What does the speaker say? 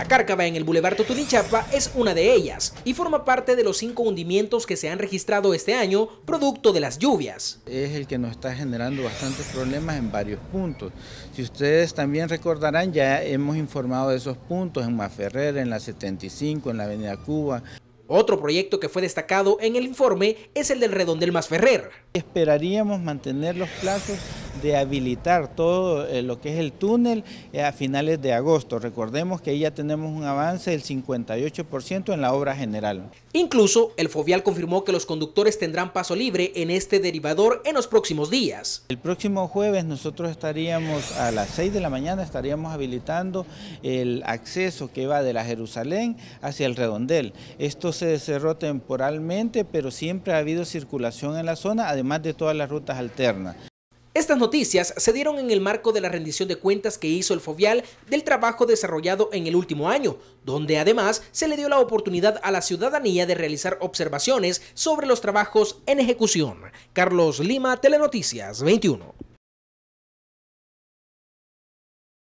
La Cárcava en el Boulevard Totunichapa es una de ellas y forma parte de los cinco hundimientos que se han registrado este año producto de las lluvias. Es el que nos está generando bastantes problemas en varios puntos. Si ustedes también recordarán, ya hemos informado de esos puntos en Maferrer, en la 75, en la Avenida Cuba. Otro proyecto que fue destacado en el informe es el del Redondel Masferrer. Esperaríamos mantener los plazos de habilitar todo eh, lo que es el túnel eh, a finales de agosto. Recordemos que ahí ya tenemos un avance del 58% en la obra general. Incluso el Fovial confirmó que los conductores tendrán paso libre en este derivador en los próximos días. El próximo jueves nosotros estaríamos a las 6 de la mañana estaríamos habilitando el acceso que va de la Jerusalén hacia el redondel. Esto se cerró temporalmente, pero siempre ha habido circulación en la zona, además de todas las rutas alternas. Estas noticias se dieron en el marco de la rendición de cuentas que hizo el Fovial del trabajo desarrollado en el último año, donde además se le dio la oportunidad a la ciudadanía de realizar observaciones sobre los trabajos en ejecución. Carlos Lima, Telenoticias 21.